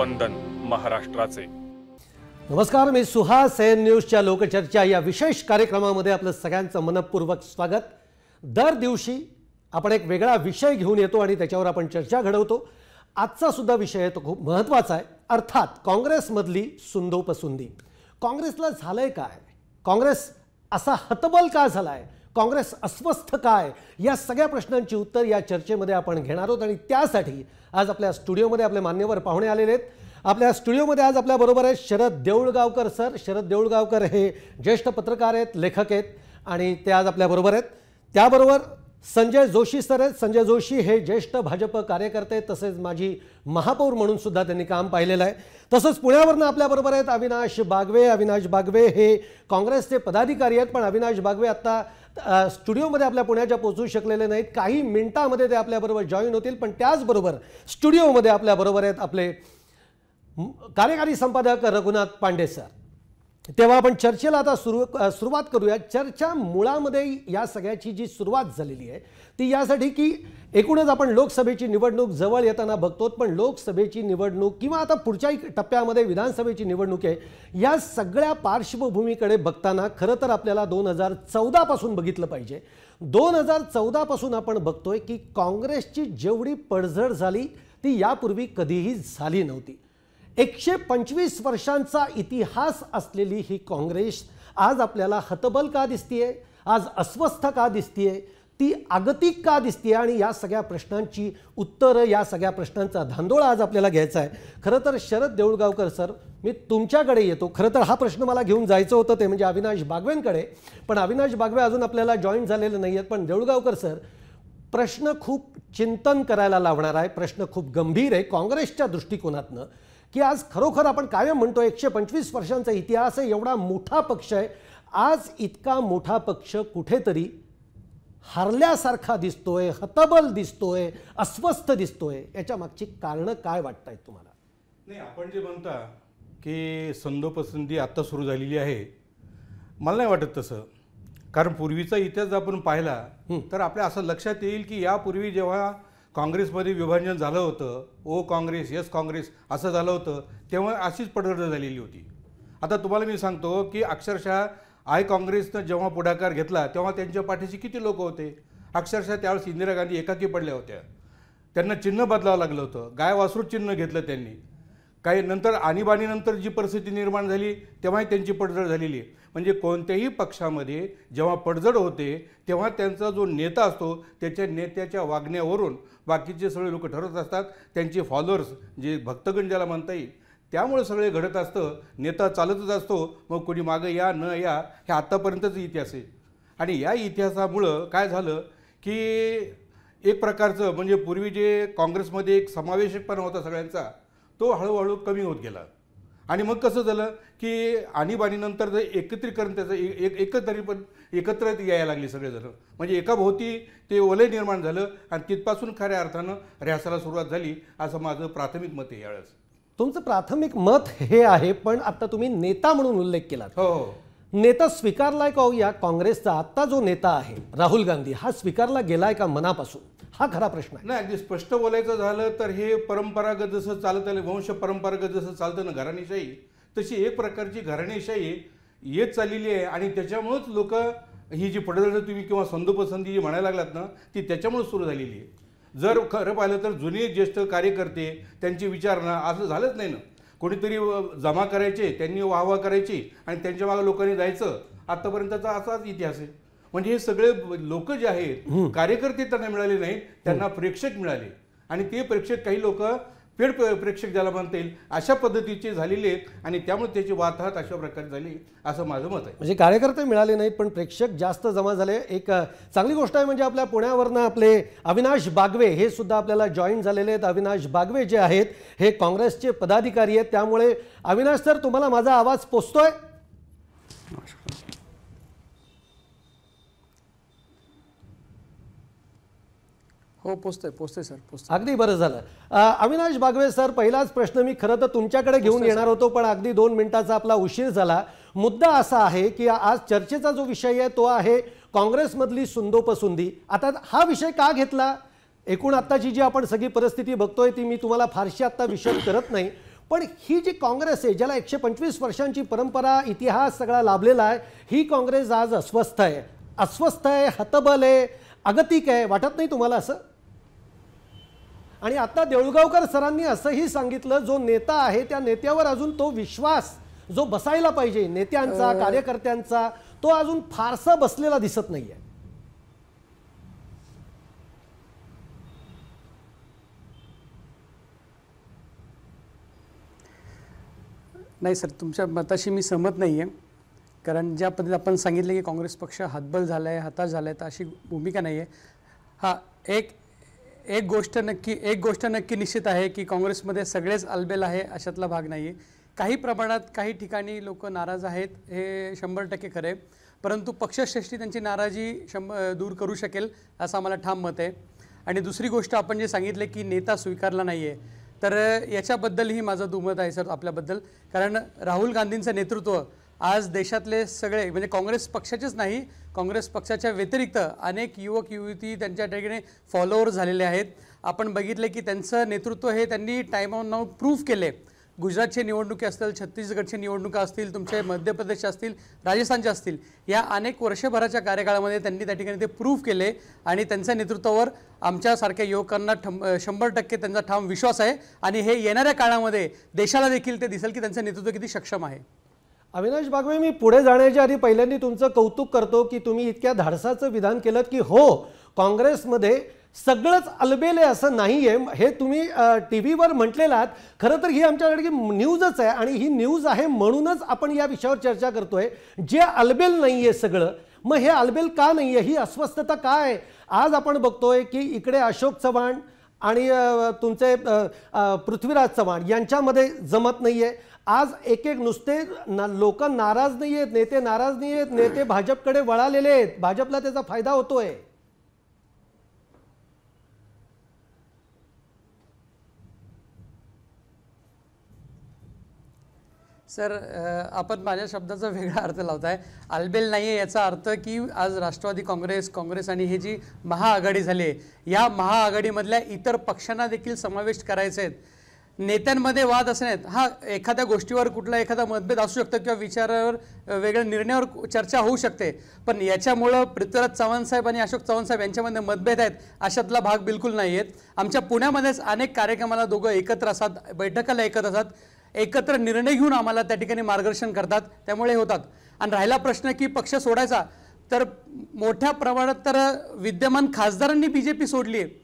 बंधन महाराष्ट्राचे नमस्कार मी सुहा सेन न्यूजच्या लोकचर्चा या विशेष कार्यक्रमामध्ये आपलं सगळ्यांचं मनपूर्वक स्वागत दर दिवशी आपण एक वेगळा विषय घेऊन येतो आणि त्याच्यावर आपण चर्चा घडवतो आजचा सुद्धा विषय तो खूप महत्त्वाचा आहे अर्थात काँग्रेसमधली सुंदोपसुंदी काँग्रेसला झालंय काय काँग्रेस असा हतबल का झाला आहे काँग्रेस अस्वस्थ काय या सगळ्या प्रश्नांची उत्तर या चर्चेमध्ये आपण घेणार आहोत आणि त्यासाठी आज आपल्या स्टुडिओमध्ये आपले मान्यवर पाहुणे आलेले आहेत आपल्या स्टुडिओमध्ये आज आपल्याबरोबर आहेत शरद देऊळगावकर सर शरद देऊळगावकर हे ज्येष्ठ पत्रकार आहेत लेखक आहेत आणि ते आज आपल्याबरोबर आहेत त्याबरोबर संजय जोशी सर आहेत संजय जोशी हे ज्येष्ठ भाजप कार्यकर्ते तसेच माझी महापौर म्हणून सुद्धा त्यांनी काम पाहिलेलं आहे तसंच पुण्यावरनं आपल्याबरोबर आहेत अविनाश बागवे अविनाश बागवे हे काँग्रेसचे पदाधिकारी आहेत पण अविनाश बागवे आत्ता स्टुडिओमध्ये आपल्या पुण्याच्या पोहोचू शकलेले नाहीत काही मिनिटांमध्ये ते आपल्याबरोबर जॉईन होतील पण त्याचबरोबर स्टुडिओमध्ये आपल्याबरोबर आहेत आपले कार्यकारी संपादक रघुनाथ पांडे सर तेव्हा आपण चर्चेला आता सुरू सुरुवात करूया चर्चा मुळामध्ये या सगळ्याची जी सुरुवात झालेली आहे ती यासाठी की एकूणच आपण लोकसभेची निवडणूक जवळ येताना बघतो पण लोकसभेची निवडणूक किंवा आता पुढच्याही टप्प्यामध्ये विधानसभेची निवडणूक आहे या सगळ्या पार्श्वभूमीकडे बघताना खरं तर आपल्याला दोन हजार चौदापासून बघितलं पाहिजे दोन हजार चौदापासून आपण बघतोय की काँग्रेसची जेवढी पडझड झाली ती यापूर्वी कधीही झाली नव्हती एकशे पंचवीस वर्षांचा इतिहास असलेली ही काँग्रेस आज आपल्याला हतबल का दिसतीये आज अस्वस्थ का दिसतीये ती आगतिक का दिसते आणि या सगळ्या प्रश्नांची उत्तरं या सगळ्या प्रश्नांचा धांदोळा आज आपल्याला घ्यायचा आहे खरं तर शरद देऊळगावकर सर मी तुमच्याकडे येतो खरं तर हा प्रश्न मला घेऊन जायचं होतं ते म्हणजे अविनाश बागवेंकडे पण अविनाश बागवे अजून आपल्याला जॉईन झालेले नाही आहेत पण देऊळगावकर सर प्रश्न खूप चिंतन करायला लावणार आहे प्रश्न खूप गंभीर आहे काँग्रेसच्या दृष्टिकोनातनं की आज खरोखर आपण कायम म्हणतो एकशे पंचवीस वर्षांचा इतिहास आहे एवढा मोठा पक्ष आहे आज इतका मोठा पक्ष कुठेतरी हरल्यासारखा दिसतोय हतबल दिसतोय अस्वस्थ दिसतोय याच्या मागची कारणं काय वाटत आहेत तुम्हाला नाही आपण जे म्हणता की संधोपसंधी आत्ता सुरू झालेली आहे मला नाही वाटत तसं कारण पूर्वीचा इतिहास जर आपण पाहिला तर आपल्या असं लक्षात येईल की यापूर्वी जेव्हा काँग्रेसमध्ये विभाजन झालं होतं ओ काँग्रेस यस काँग्रेस असं झालं होतं तेव्हा अशीच पडझड झालेली होती आता तुम्हाला मी सांगतो की अक्षरशः आय काँग्रेसनं जेव्हा पुढाकार घेतला तेव्हा त्यांच्या पाठीशी किती लोक होते अक्षरशः त्यावेळेस इंदिरा गांधी एकाकी पडल्या होत्या त्यांना चिन्ह बदलावं लागलं होतं गाय वासरू चिन्ह घेतलं त्यांनी काही नंतर आणीबाणीनंतर जी परिस्थिती निर्माण झाली तेव्हाही त्यांची पडझड झालेली म्हणजे कोणत्याही पक्षामध्ये जेव्हा पडझड होते तेव्हा त्यांचा जो नेता असतो त्याच्या नेत्याच्या वागण्यावरून बाकीचे सगळे लोक ठरवत असतात त्यांचे फॉलोअर्स जे भक्तगण ज्याला म्हणता येईल त्यामुळे सगळे घडत असतं नेता चालतच असतो मग कोणी मागं या न या हे आत्तापर्यंतच इतिहास आहे आणि या इतिहासामुळं काय झालं की एक प्रकारचं म्हणजे पूर्वी जे काँग्रेसमध्ये एक समावेशकपणा होता सगळ्यांचा तो हळूहळू कमी होत गेला आणि मग कसं झालं की आणीबाणीनंतर जर एकत्रीकरण त्याचं एक एकतरी पण एकत्र यायला लागले सगळेजण म्हणजे एका भोवती ते वलय निर्माण झालं आणि तिथपासून खऱ्या अर्थानं रिहासाला सुरुवात झाली असं माझं प्राथमिक मत आहे यावेळेस तुमचं प्राथमिक मत हे आहे पण आता तुम्ही नेता म्हणून उल्लेख केला हो, हो नेता स्वीकारलाय का हो या काँग्रेसचा आत्ता जो नेता आहे राहुल गांधी हा स्वीकारला गेलाय का मनापासून हा खरा प्रश्न आहे नाही अगदी स्पष्ट बोलायचं झालं तर हे परंपरागत जसं चालत आलं वंश परंपरागत जसं चालतं ना घराणेशाही तशी एक प्रकारची घराणेशाही येत चाललेली आहे आणि त्याच्यामुळंच लोक ही जी पडदळ तुम्ही किंवा संधोपसंधी जी म्हणायला लागलात ना ती त्याच्यामुळेच सुरू झालेली आहे जर खरं पाहिलं तर जुने ज्येष्ठ कार्यकर्ते त्यांची विचारणा असं झालंच नाही ना कोणीतरी जमा करायचे त्यांनी वाहवा करायची आणि त्यांच्या मागे लोकांनी जायचं आत्तापर्यंतचा असाच इतिहास आहे म्हणजे हे सगळे लोक जे आहेत कार्यकर्ते त्यांना मिळाले नाहीत त्यांना प्रेक्षक मिळाले आणि ते प्रेक्षक काही लोक पेड प्रेक्षक ज्याला म्हणता येईल अशा पद्धतीचे झालेले आहेत आणि त्यामुळे त्याची वाताहत अशा प्रकारे झाली असं माझं मत आहे म्हणजे कार्यकर्ते मिळाले नाहीत पण प्रेक्षक जास्त जमा झाले एक चांगली गोष्ट आहे म्हणजे आपल्या पुण्यावरनं आपले अविनाश बागवे हे सुद्धा आपल्याला जॉईन झालेले आहेत अविनाश बागवे जे आहेत हे काँग्रेसचे पदाधिकारी आहेत त्यामुळे अविनाश सर तुम्हाला माझा आवाज पोचतोय हो पोचतंय पोचतंय सर पोचतंय अगदी बरं झालं अविनाश बागवे सर पहिलाच प्रश्न मी खरं तर तुमच्याकडे घेऊन येणार होतो पण अगदी दोन मिनिटाचा आपला उशीर झाला मुद्दा असा आहे की आज चर्चेचा जो विषय आहे तो आहे काँग्रेसमधली सुंदोपसुंदी आता हा विषय का घेतला एकूण आत्ताची जी आपण सगळी परिस्थिती बघतोय ती मी तुम्हाला फारशी आत्ता विषय करत नाही पण ही जी काँग्रेस आहे ज्याला एकशे पंचवीस वर्षांची परंपरा इतिहास सगळा लाभलेला आहे ही काँग्रेस आज अस्वस्थ आहे अस्वस्थ आहे हतबल आहे अगतिक आहे वाटत नाही तुम्हाला असं आणि आता देऊळगावकर सरांनी असंही सांगितलं जो नेता आहे त्या नेत्यावर अजून तो विश्वास जो बसायला पाहिजे नेत्यांचा कार्यकर्त्यांचा तो अजून फारसा बसलेला दिसत नाहीये नाही सर तुमच्या मताशी मी सहमत नाही आहे कारण ज्या पद्धतीत आपण सांगितलं की काँग्रेस पक्ष हातबल झाला आहे हाताश झाला आहे तर अशी भूमिका नाही आहे हा एक एक गोष्ट नक्की एक गोष्ट नक्की निश्चित आहे की काँग्रेसमध्ये सगळेच अलबेल आहे अशातला भाग नाही आहे काही प्रमाणात काही ठिकाणी लोक नाराज आहेत हे शंभर टक्के खरे परंतु पक्षश्रेष्ठी त्यांची नाराजी शंभ दूर करू शकेल असं आम्हाला ठाम मत आहे आणि दुसरी गोष्ट आपण जे सांगितले की नेता स्वीकारला नाही आहे तर याच्याबद्दलही माझं दुमत आहे सर आपल्याबद्दल कारण राहुल गांधींचं नेतृत्व आज देशातले सगळे म्हणजे काँग्रेस पक्षाचेच नाही काँग्रेस पक्षाच्या व्यतिरिक्त अनेक युवक युवती त्यांच्या ठिकाणी फॉलोअर झालेले आहेत आपण बघितले की त्यांचं नेतृत्व हे त्यांनी टाईम ऑन नाऊ प्रूव्ह केले गुजरातचे निवडणुकी असतील छत्तीसगडचे निवडणुका असतील तुमचे मध्य प्रदेशच्या असतील राजस्थानचे असतील या अनेक वर्षभराच्या कार्यकाळामध्ये त्यांनी त्या ठिकाणी ते प्रूव्ह केले आणि त्यांच्या नेतृत्वावर आमच्यासारख्या युवकांना ठम शंभर टक्के त्यांचा ठाम विश्वास आहे आणि हे येणाऱ्या काळामध्ये देशाला देखील ते दिसेल की त्यांचं नेतृत्व किती सक्षम आहे अविनाश बागवे मी पुढे जाण्याच्या आधी पहिल्यांदा तुमचं कौतुक करतो की तुम्ही इतक्या धाडसाचं विधान केलं की हो काँग्रेसमध्ये सगळंच अलबेले असं नाही आहे हे तुम्ही टी व्हीवर म्हटलेलं आहात खरं तर ही आमच्याकडे न्यूजच आहे आणि ही न्यूज आहे म्हणूनच आपण या विषयावर चर्चा करतोय जे अलबेल नाही आहे सगळं मग हे अलबेल का नाही आहे ही अस्वस्थता काय आज आपण बघतोय की इकडे अशोक चव्हाण आणि तुमचे पृथ्वीराज चव्हाण यांच्यामध्ये जमत नाही आहे आज एक एक नुसते ना लोक नाराज नाही आहेत नेते नाराज नाही आहेत नेते भाजपकडे वळालेले आहेत भाजपला त्याचा फायदा होतोय सर आपण माझ्या शब्दाचा वेगळा अर्थ लावताय आलबेल नाही आहे याचा अर्थ की आज राष्ट्रवादी काँग्रेस काँग्रेस आणि हे जी महाआघाडी झाली आहे या महाआघाडीमधल्या इतर पक्षांना देखील समाविष्ट करायचे आहेत नेत्यांमध्ये वाद असण्यात हा एखाद्या गोष्टीवर कुठला एखादा मतभेद असू शकतो किंवा विचारावर वेगळ्या निर्णयावर चर्चा होऊ शकते पण याच्यामुळं पृथ्वीराज चव्हाण साहेब आणि अशोक चव्हाण साहेब यांच्यामध्ये मतभेद आहेत अशातला भाग बिलकुल नाही आहेत आमच्या पुण्यामध्येच अनेक कार्यक्रमाला दोघं एकत्र असतात बैठकाला एकत्र असतात एकत्र निर्णय घेऊन आम्हाला त्या ठिकाणी मार्गदर्शन करतात त्यामुळे होतात आणि राहिला प्रश्न की पक्ष सोडायचा तर मोठ्या प्रमाणात तर विद्यमान खासदारांनी बी जे पी सोडली आहे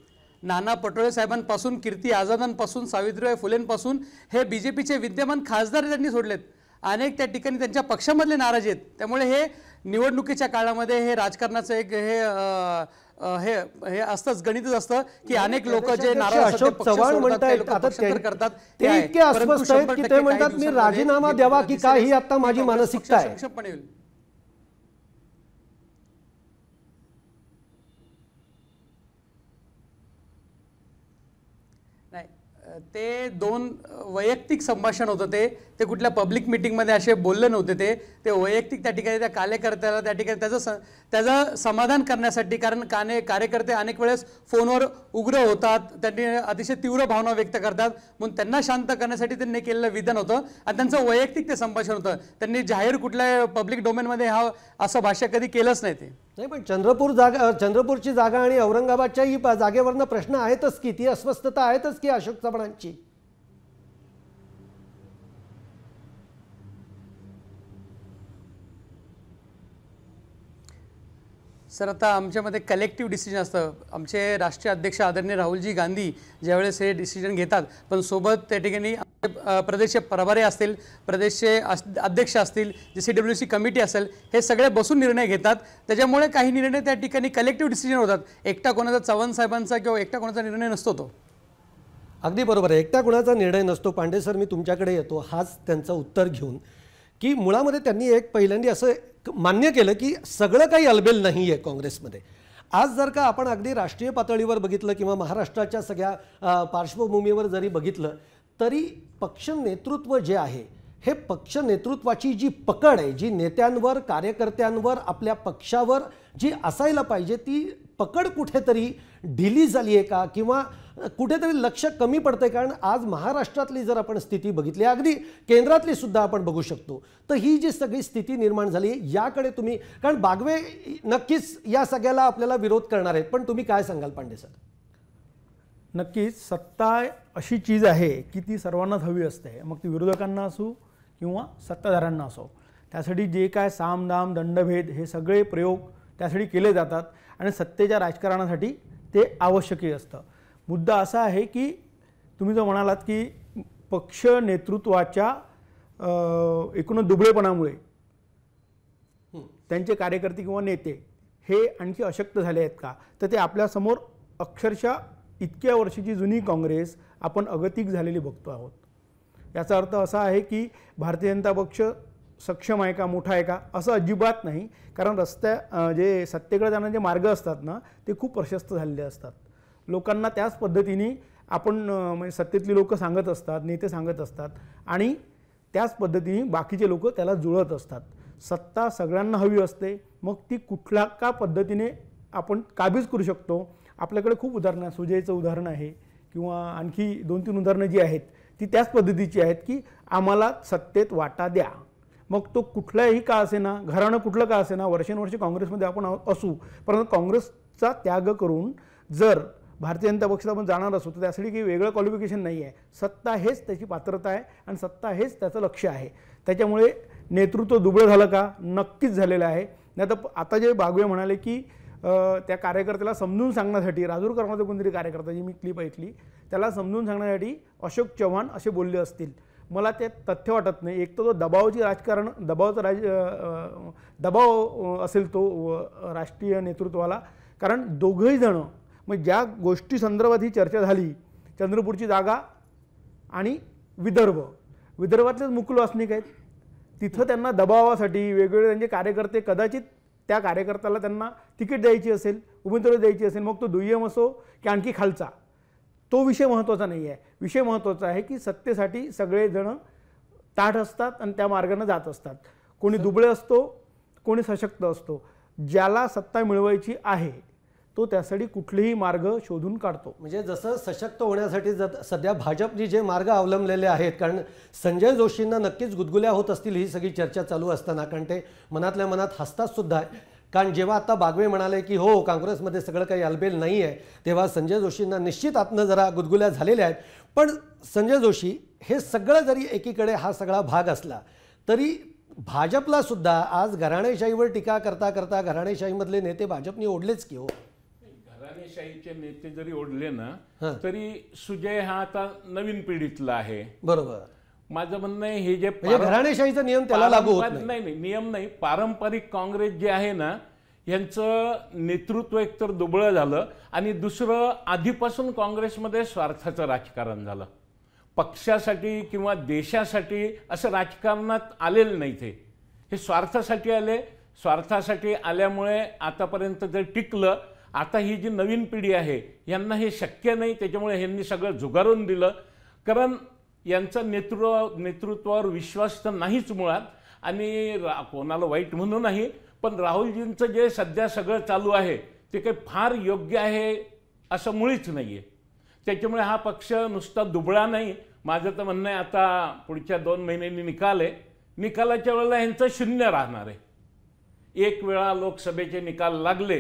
नाना पटोळे साहेबांपासून कीर्ती आझादांपासून सावित्रीबाई फुलेंपासून हे बी जे पीचे विद्यमान खासदार त्यांनी सोडलेत अनेक त्या ठिकाणी त्यांच्या पक्षामधले नाराज आहेत त्यामुळे हे निवडणुकीच्या काळामध्ये हे राजकारणाचं एक हे हे हे असतंच गणितच असतं की म्हणजे अनेक लोक जे नाराज अशोक चव्हाण म्हणतात ते इतके अस्वस्थ आहेत की ते म्हणतात मी राजीनामा द्यावा की काय ही आता माझी मानसिकता आहे ते दोन वैयक्तिक संभाषण होतं ते ते कुठल्या पब्लिक मिटिंगमध्ये असे बोलले नव्हते ते ते वैयक्तिक त्या ठिकाणी त्या कार्यकर्त्याला त्या ठिकाणी त्याचं स त्याचं समाधान करण्यासाठी कारण काने कार्यकर्ते अनेक वेळेस फोनवर उग्र होतात त्यांनी अतिशय तीव्र भावना व्यक्त करतात म्हणून त्यांना शांत करण्यासाठी त्यांनी केलेलं विधान होतं आणि त्यांचं वैयक्तिक ते संभाषण होतं त्यांनी जाहीर कुठल्या पब्लिक डोमेनमध्ये हा असं भाष्य कधी केलंच नाही ते नाही पण चंद्रपूर जागा चंद्रपूरची जागा आणि औरंगाबादच्या ही जागेवरनं प्रश्न आहेतच की ती अस्वस्थता आहेतच की अशोक चव्हाणांची सर आता आमच्यामध्ये कलेक्टिव्ह डिसिजन असतं आमचे राष्ट्रीय अध्यक्ष आदरणीय राहुलजी गांधी ज्यावेळेस हे डिसिजन घेतात पण सोबत त्या ठिकाणी प्रदेशचे प्रभारी असतील प्रदेशचे अध्यक्ष असतील जे सी डब्ल्यू सी कमिटी असेल हे सगळे बसून निर्णय घेतात त्याच्यामुळे काही निर्णय त्या ठिकाणी कलेक्टिव्ह डिसिजन होतात एकटा कोणाचा चव्हाण साहेबांचा किंवा एकटा कोणाचा निर्णय नसतो तो अगदी बरोबर आहे एकटा कुणाचा निर्णय नसतो पांडे सर मी तुमच्याकडे येतो हाच त्यांचं उत्तर घेऊन की मुळामध्ये त्यांनी एक पहिल्यांदा असं मान्य केलं की सगळं काही अलबेल नाही आहे काँग्रेसमध्ये आज जर का आपण अगदी राष्ट्रीय पातळीवर बघितलं किंवा महाराष्ट्राच्या सगळ्या पार्श्वभूमीवर जरी बघितलं तरी पक्ष नेतृत्व जे आहे हे पक्ष नेतृत्वाची जी पकड आहे जी नेत्यांवर कार्यकर्त्यांवर आपल्या पक्षावर जी असायला पाहिजे ती पकड कुठेतरी ढिली झाली आहे का किंवा कुठेतरी लक्ष कमी पडतंय कारण आज महाराष्ट्रातली जर आपण स्थिती बघितली अगदी केंद्रातली सुद्धा आपण बघू शकतो तर ही जी सगळी स्थिती निर्माण झाली याकडे तुम्ही कारण बागवे नक्कीच या सगळ्याला आपल्याला विरोध करणार आहेत पण तुम्ही काय सांगाल पांडे सर नक्कीच सत्ता अशी चीज आहे की ती सर्वांनाच हवी असते मग ती विरोधकांना असो किंवा सत्ताधाऱ्यांना असो त्यासाठी जे काय सामदाम दंडभेद हे सगळे प्रयोग त्यासाठी केले जातात आणि सत्तेच्या राजकारणासाठी ते आवश्यकही असतं मुद्दा असा आहे की तुम्ही जर म्हणालात की पक्ष नेतृत्वाच्या एकूण दुबळेपणामुळे त्यांचे कार्यकर्ते किंवा नेते हे आणखी अशक्त झाले आहेत का तर ते आपल्यासमोर अक्षरशः इतक्या वर्षीची जुनी काँग्रेस आपण अगतिक झालेली बघतो आहोत याचा अर्थ असा आहे की भारतीय जनता पक्ष सक्षम आहे का मोठा आहे का असं अजिबात नाही कारण रस्त्या जे सत्तेकडे जाणारे जे मार्ग असतात ना ते खूप प्रशस्त झालेले असतात लोकांना त्याच पद्धतीने आपण म्हणजे सत्तेतली लोकं सांगत असतात नेते सांगत असतात आणि त्याच पद्धतीने बाकीचे लोक त्याला जुळत असतात सत्ता सगळ्यांना हवी असते मग ती कुठल्या का पद्धतीने आपण काबीज करू शकतो आपल्याकडे खूप उदाहरणं सुजयचं उदाहरण आहे किंवा आणखी दोन तीन उदाहरणं जी आहेत ती त्याच पद्धतीची आहेत की आम्हाला सत्तेत वाटा द्या मग तो कुठलाही का असेना घराणं कुठलं का असेना वर्षानुवर्षे काँग्रेसमध्ये आपण असू परंतु काँग्रेसचा त्याग करून जर भारतीय जनता पक्षात आपण जाणार असो तर त्यासाठी काही वेगळं क्वालिफिकेशन नाही आहे सत्ता हेच त्याची पात्रता आहे आणि सत्ता हेच त्याचं लक्ष आहे त्याच्यामुळे नेतृत्व दुबळं झालं का नक्कीच झालेलं आहे नाही तर आता जे बागवे म्हणाले की त्या कार्यकर्त्याला समजून सांगण्यासाठी राजूर कर्माचा कोणतरी कार्यकर्ता जी मी क्लिप ऐकली त्याला समजून सांगण्यासाठी अशोक चव्हाण असे बोलले असतील मला ते तथ्य वाटत नाही एक तर तो दबावाची राजकारण दबावचा राज दबाव असेल तो राष्ट्रीय नेतृत्वाला कारण दोघंही जणं मग ज्या गोष्टी संदर्भात ही चर्चा झाली चंद्रपूरची जागा आणि विदर्भ विदर्भातलेच मुकुल वासनिक आहेत तिथं त्यांना दबावासाठी वेगवेगळे त्यांचे कार्यकर्ते कदाचित त्या कार्यकर्त्याला त्यांना तिकीट द्यायची असेल उमेदवारी द्यायची असेल मग तो दुय्यम असो की आणखी खालचा तो विषय महत्त्वाचा नाही आहे विषय महत्त्वाचा आहे की सत्तेसाठी सगळेजणं ताठ असतात आणि त्या मार्गानं जात असतात कोणी दुबळे असतो कोणी सशक्त असतो ज्याला सत्ता मिळवायची आहे तो त्यासाठी कुठलेही मार्ग शोधून काढतो म्हणजे जसं सशक्त होण्यासाठी सध्या भाजपने जे मार्ग अवलंबलेले आहेत कारण संजय जोशींना नक्कीच गुदगुल्या होत असतील ही सगळी चर्चा चालू असताना कारण ते मनातल्या मनात हसतात सुद्धा कारण जेव्हा आता बागवे म्हणाले की हो काँग्रेसमध्ये सगळं काही अलबेल नाही आहे तेव्हा संजय जोशींना निश्चित आतनं जरा गुदगुल्या झालेल्या आहेत पण संजय जोशी हे सगळं जरी एकीकडे हा सगळा भाग असला तरी भाजपला सुद्धा आज घराणेशाहीवर टीका करता करता घराणेशाहीमधले नेते भाजपने ओढलेच की हो लोकशाहीचे नेते जरी ओढले ना तरी सुजय हा आता नवीन पिढीतला आहे बरोबर माझं म्हणणं हे जे म्हणजे घराणेशाहीचा नियम त्याला लागू होत नाही नाही नियम नाही पारंपरिक काँग्रेस जे आहे ना यांचं नेतृत्व एकतर दुबळं झालं आणि दुसरं आधीपासून काँग्रेसमध्ये स्वार्थाचं राजकारण झालं पक्षासाठी किंवा देशासाठी असं राजकारणात आलेलं नाही ते हे स्वार्थासाठी आले स्वार्थासाठी आल्यामुळे आतापर्यंत जर टिकलं आता ही जी नवीन पिढी आहे यांना हे शक्य नाही त्याच्यामुळे यांनी सगळं जुगारून दिलं कारण यांचं नेतृत्व नेतृत्वावर विश्वास तर नाहीच मुळात आणि कोणाला वाईट म्हणू नाही पण राहुलजींचं जे सध्या सगळं चालू आहे ते काही फार योग्य आहे असं मुळीच नाही आहे त्याच्यामुळे हा पक्ष नुसता दुबळा नाही माझं तर म्हणणं आहे आता पुढच्या दोन महिन्यांनी निकाल आहे निकालाच्या वेळेला यांचं शून्य राहणार आहे एक वेळा लोकसभेचे निकाल लागले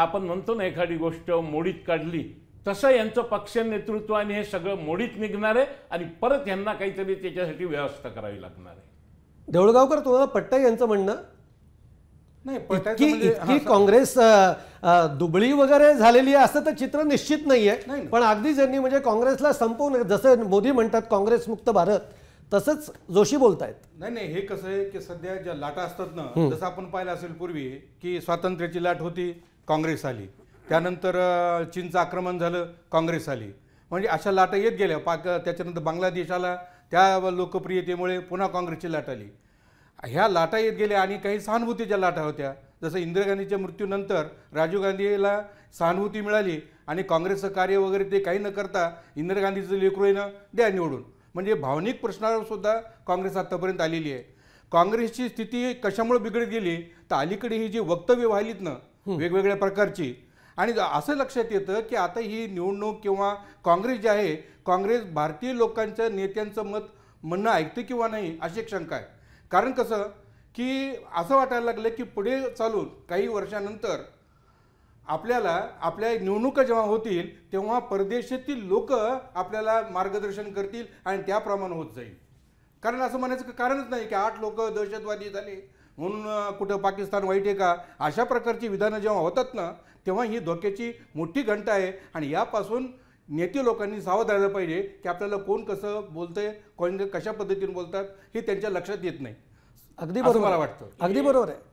आपण म्हणतो ना एखादी गोष्ट मोडीत काढली तसं यांचं पक्ष नेतृत्वाने हे सगळं मोडीत निघणार आहे आणि परत यांना काहीतरी त्याच्यासाठी व्यवस्था करावी लागणार आहे देऊळगावकर तुम्हाला पट्टा यांचं म्हणणं नाही म्हणजे काँग्रेस दुबळी वगैरे झालेली आहे असं तर चित्र निश्चित नाहीये पण अगदी ज्यांनी म्हणजे काँग्रेसला संपवून जसं मोदी म्हणतात काँग्रेस मुक्त भारत तसंच जोशी बोलतायत नाही नाही हे कसं आहे की सध्या ज्या लाटा असतात ना जसं आपण पाहिलं असेल पूर्वी की स्वातंत्र्याची लाट होती काँग्रेस आली त्यानंतर चीनचं आक्रमण झालं काँग्रेस आली म्हणजे अशा लाटा येत गेल्या पाक त्याच्यानंतर बांगलादेश आला त्या लोकप्रियतेमुळे पुन्हा काँग्रेसची लाट आली ह्या लाटा येत गेल्या आणि काही सहानुभूतीच्या लाटा होत्या जसं इंदिरा गांधीच्या मृत्यूनंतर राजीव गांधीला सहानुभूती मिळाली आणि काँग्रेसचं कार्य वगैरे ते काही न करता इंदिरा गांधीचं लेकरूनं द्या निवडून म्हणजे भावनिक प्रश्नावर सुद्धा काँग्रेस आत्तापर्यंत आलेली आहे काँग्रेसची स्थिती कशामुळे बिघडत गेली तर अलीकडे ही जी वक्तव्य व्हायलीत ना वेगवेगळ्या प्रकारची आणि असं लक्षात येतं की आता ही निवडणूक किंवा काँग्रेस जे आहे काँग्रेस भारतीय लोकांचं नेत्यांचं मत म्हणणं ऐकते किंवा नाही अशी एक शंका आहे कारण कसं की असं वाटायला लागलं की पुढे चालून काही वर्षानंतर आपल्याला आपल्या निवडणुका जेव्हा होतील तेव्हा परदेशातील लोक आपल्याला मार्गदर्शन करतील आणि त्याप्रमाणे होत जाईल कारण असं म्हणायचं कारणच नाही की आठ लोक दहशतवादी झाले म्हणून कुठं पाकिस्तान वाईट आहे का अशा प्रकारची विधानं जेव्हा होतात ना तेव्हा ही धोक्याची मोठी घंटा आहे आणि यापासून नेते लोकांनी सावध राहिलं पाहिजे की आपल्याला कोण कसं बोलतंय कोण कशा पद्धतीने बोलतात हे त्यांच्या लक्षात येत नाही अगदी बरोबर मला वाटतं अगदी बरोबर आहे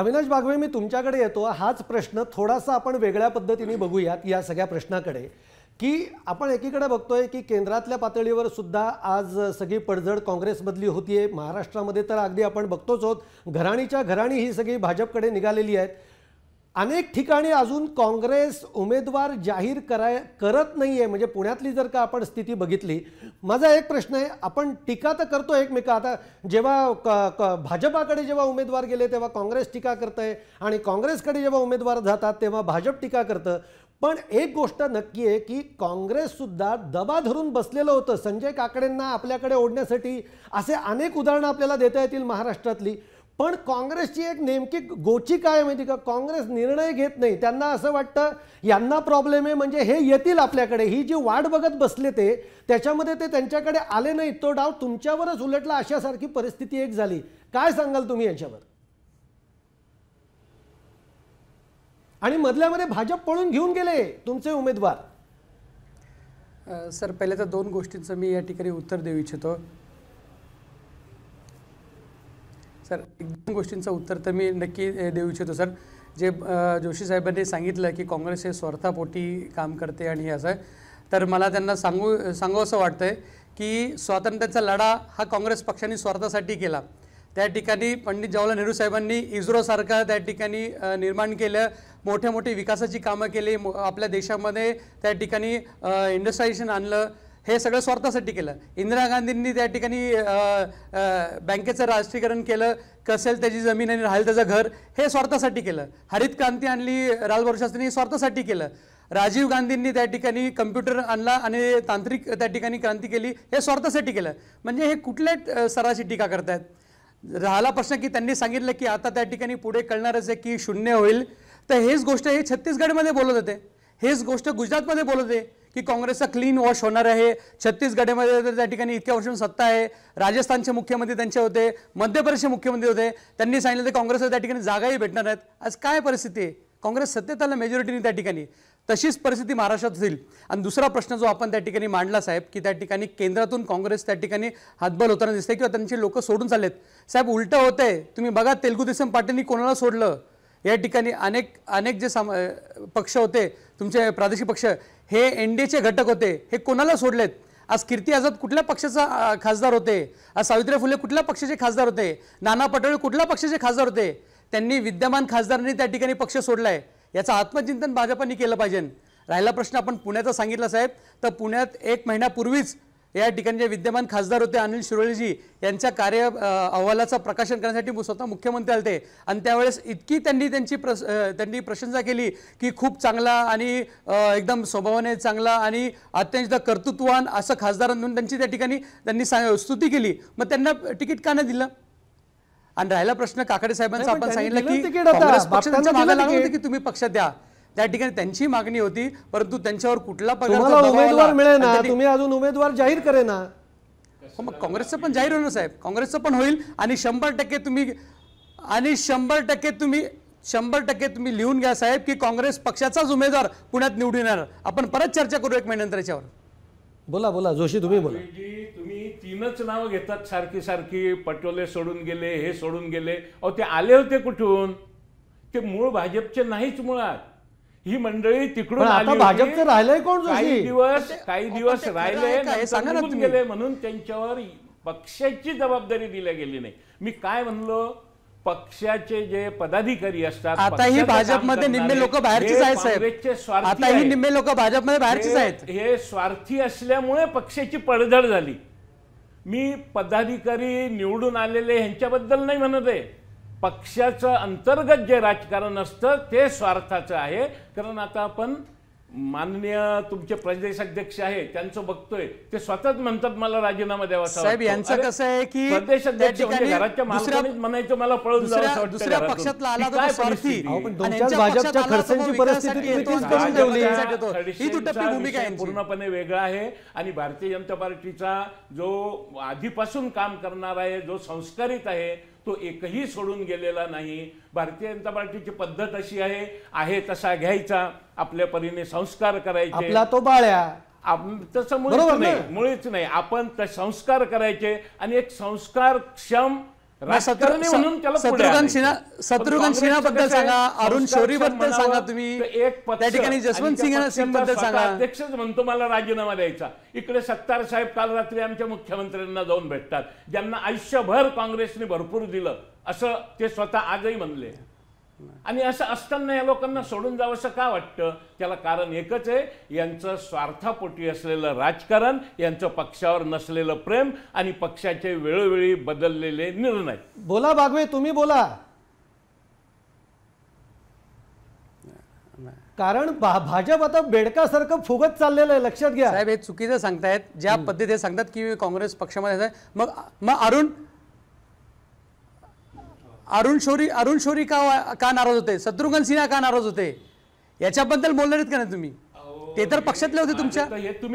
अविनाश बागवे मी तुमच्याकडे येतो हाच प्रश्न थोडासा आपण वेगळ्या पद्धतीने बघूयात या सगळ्या प्रश्नाकडे की आपण एकीकडे बघतोय की केंद्रातल्या पातळीवर सुद्धा आज सगळी पडझड काँग्रेसमधली होती आहे महाराष्ट्रामध्ये तर अगदी आपण बघतोच आहोत घराणीच्या घराणी ही सगळी भाजपकडे निघालेली आहेत अनेक ठिकाणी अजून काँग्रेस उमेदवार जाहीर कराय करत नाही आहे म्हणजे पुण्यातली जर का आपण स्थिती बघितली माझा एक प्रश्न आहे आपण टीका तर करतो एकमेका आता जेव्हा भाजपाकडे जेव्हा उमेदवार गेले तेव्हा काँग्रेस टीका करत आहे आणि काँग्रेसकडे जेव्हा उमेदवार जातात तेव्हा भाजप टीका करतं पण एक गोष्ट नक्की आहे की काँग्रेससुद्धा दबा धरून बसलेलं होतं संजय काकडेंना आपल्याकडे ओढण्यासाठी असे अनेक उदाहरणं आपल्याला देता येतील महाराष्ट्रातली पण काँग्रेसची एक नेमकी गोची काय माहिती का काँग्रेस निर्णय घेत नाही त्यांना असं वाटतं यांना प्रॉब्लेम आहे म्हणजे हे येतील आपल्याकडे ही जी वाट बघत बसले ते त्याच्यामध्ये ते त्यांच्याकडे आले नाही तो डाव तुमच्यावरच उलटला अशासारखी परिस्थिती एक झाली काय सांगाल तुम्ही याच्यावर आणि मधल्यामध्ये भाजप पळून घेऊन गेले तुमचे उमेदवार सर पहिले तर दोन गोष्टींचं मी या ठिकाणी उत्तर देऊ इच्छितो सर एक दोन गोष्टींचं उत्तर तर मी नक्की देऊ इच्छितो सर जे जोशी साहेबांनी सांगितलं की काँग्रेस हे स्वार्थापोटी काम करते आणि हे असं तर मला त्यांना सांगू सांगू असं वाटतंय की स्वातंत्र्याचा लढा हा काँग्रेस पक्षाने स्वार्थासाठी केला त्या ठिकाणी पंडित जवाहरलाल नेहरू साहेबांनी इस्रोसारखं त्या ठिकाणी निर्माण केलं मोठे मोठे विकासाची कामं केली आपल्या देशामध्ये त्या ठिकाणी इंडस्ट्रायझेशन आणलं हे सगळं स्वार्थासाठी केलं इंदिरा गांधींनी त्या ठिकाणी बँकेचं राष्ट्रीयकरण केलं कसेल त्याची जमीन आणि राहील त्याचं घर हे स्वार्थासाठी केलं हरित क्रांती आणली राजभर शास्त्रींनी स्वार्थासाठी केलं राजीव गांधींनी त्या ठिकाणी कम्प्युटर आणला आणि तांत्रिक त्या ठिकाणी क्रांती केली हे स्वार्थासाठी केलं म्हणजे हे कुठल्या सराशी टीका करतायत राहिला प्रश्न की त्यांनी सांगितलं की आता त्या ठिकाणी पुढे कळणारच आहे की शून्य होईल तर हेच गोष्ट हे छत्तीसगडमध्ये बोलत होते हेच गोष्ट गुजरातमध्ये बोलत होते की काँग्रेसचा क्लीन वॉश होणार आहे छत्तीसगडमध्ये तर त्या ठिकाणी इतक्या वर्षून सत्ता आहे राजस्थानचे मुख्यमंत्री त्यांचे होते मध्य प्रदेशचे मुख्यमंत्री होते त्यांनी सांगितलं की काँग्रेसला त्या ठिकाणी जागाही भेटणार आहेत आज काय परिस्थिती आहे काँग्रेस सत्तेत आलं मेजॉरिटीने त्या ठिकाणी तशीच परिस्थिती महाराष्ट्रात होईल आणि दुसरा प्रश्न जो आपण त्या ठिकाणी मांडला साहेब की त्या ठिकाणी केंद्रातून काँग्रेस त्या ठिकाणी हातबल होताना दिसते किंवा त्यांचे लोक सोडून चाललेत साहेब उलटं होतंय तुम्ही बघा तेलगू देशम पार्टीने कोणाला सोडलं या ठिकाणी अनेक अनेक जे साम पक्ष होते तुमचे प्रादेशिक पक्ष हे एन डी एचे घटक होते हे कोणाला सोडलेत आज कीर्ती आझाद कुठल्या पक्षाचा खासदार होते आज सावित्री फुले कुठल्या पक्षाचे खासदार होते नाना पटोले कुठल्या पक्षाचे खासदार होते त्यांनी विद्यमान खासदारांनी त्या ठिकाणी पक्ष सोडला याचं आत्मचिंतन भाजपाने केलं पाहिजे राहिला प्रश्न आपण पुण्याचा सांगितला साहेब तर पुण्यात एक महिन्यापूर्वीच या ठिकाणचे विद्यमान खासदार होते अनिल शिरोळेजी यांच्या कार्य अहवालाचं प्रकाशन करण्यासाठी स्वतः मुख्यमंत्री आले आणि त्यावेळेस इतकी त्यांनी त्यांची प्रस त्यांनी प्रशंसा केली की खूप चांगला आणि एकदम स्वभावाने चांगला आणि अत्यंत कर्तृत्ववान असं खासदार म्हणून त्यांची त्या ठिकाणी त्यांनी सा स्तुती केली मग त्यांना तिकीट का नाही दिलं आणि राहिला प्रश्न काकडे साहेबांचा आपण सांगितलं की की तुम्ही पक्ष द्या त्या ठिकाणी त्यांची मागणी होती परंतु त्यांच्यावर कुठला पगार उमेदवार मिळेल ना तुम्ही अजून उमेदवार जाहीर करे ना हो, मग काँग्रेसचं पण जाहीर होईल साहेब काँग्रेसचं पण होईल आणि शंभर टक्के तुम्ही आणि शंभर टक्के तुम्ही शंभर टक्के तुम्ही लिहून घ्या साहेब की काँग्रेस पक्षाचाच उमेदवार पुण्यात निवडून येणार आपण परत चर्चा करू एक महिन्यानंतर याच्यावर बोला बोला जोशी तुम्ही बोला तुम्ही तीनच नावं घेतात सारखी सारखी पटोले सोडून गेले हे सोडून गेले अहो ते आले होते कुठून ते मूळ भाजपचे नाहीच मुळात ही मंडळी तिकडून आली भाजपचं राहिलंय कोण काही दिवस काही दिवस राहिले गेले म्हणून त्यांच्यावर पक्षाची जबाबदारी दिली गेली नाही मी काय म्हणलो पक्षाचे जे पदाधिकारी असतात आता ही भाजपमध्ये निम्मे लोक बाहेरचे आहेत आता निम्मे लोक भाजपमध्ये बाहेरचे आहेत हे स्वार्थी असल्यामुळे पक्षाची पडझड झाली मी पदाधिकारी निवडून आलेले ह्यांच्याबद्दल नाही म्हणत आहे पक्षाचं अंतर्गत जे राजकारण असतं ते स्वार्थाचं आहे कारण आता आपण माननीय तुमचे प्रदेशाध्यक्ष आहे त्यांचं बघतोय ते स्वतःच म्हणतात मला राजीनामा द्यावा साहेब यांचं कसं आहे की म्हणजे म्हणायचं मला पळून दुसऱ्या पक्षातला पूर्णपणे वेगळा आहे आणि भारतीय जनता पार्टीचा जो आधीपासून काम करणार आहे जो संस्कारित आहे तो एकही सोडून गेलेला नाही भारतीय जनता पार्टीची पद्धत अशी आहे आहे तसा घ्यायचा आपल्या परीने संस्कार करायचे आपला तो बाळ्या तसं मुळीच नाही मुळीच नाही आपण संस्कार करायचे आणि एक संस्कार राजकारणी म्हणून त्याला सिन्हा- बद्दल सांगा, अरुण शौरीबद्दल सांगा तुम्ही. एक त्या ठिकाणी जसवंत सिंह सिंग- सांगा. अध्यक्षच म्हणतो मला राजीनामा द्यायचा इकडे सत्तार साहेब काल रात्री आमच्या मुख्यमंत्र्यांना जाऊन भेटतात ज्यांना आयुष्यभर काँग्रेसने भरपूर दिलं असं ते स्वतः आजही म्हणले आणि असं असताना या लोकांना सोडून असं का वाटतं त्याला कारण एकच आहे यांचं स्वार्थापोटी असलेलं राजकारण यांचं पक्षावर नसलेलं प्रेम आणि पक्षाचे वेळोवेळी बदललेले निर्णय बोला बागवे तुम्ही बोला कारण भाजप आता बेडकासारखं फुगत चाललेलं आहे लक्षात घ्या साहेब हे चुकीचं सांगतायत ज्या पद्धतीने सांगतात की काँग्रेस पक्षामध्ये मग मग अरुण अरुण शौरी अरुण शौरी का का नाराज होते शत्रुघ्न सिन्हा का नाराज होते याच्याबद्दल आहेत का नाही तुम्ही ते तर पक्षातले होते तुमच्या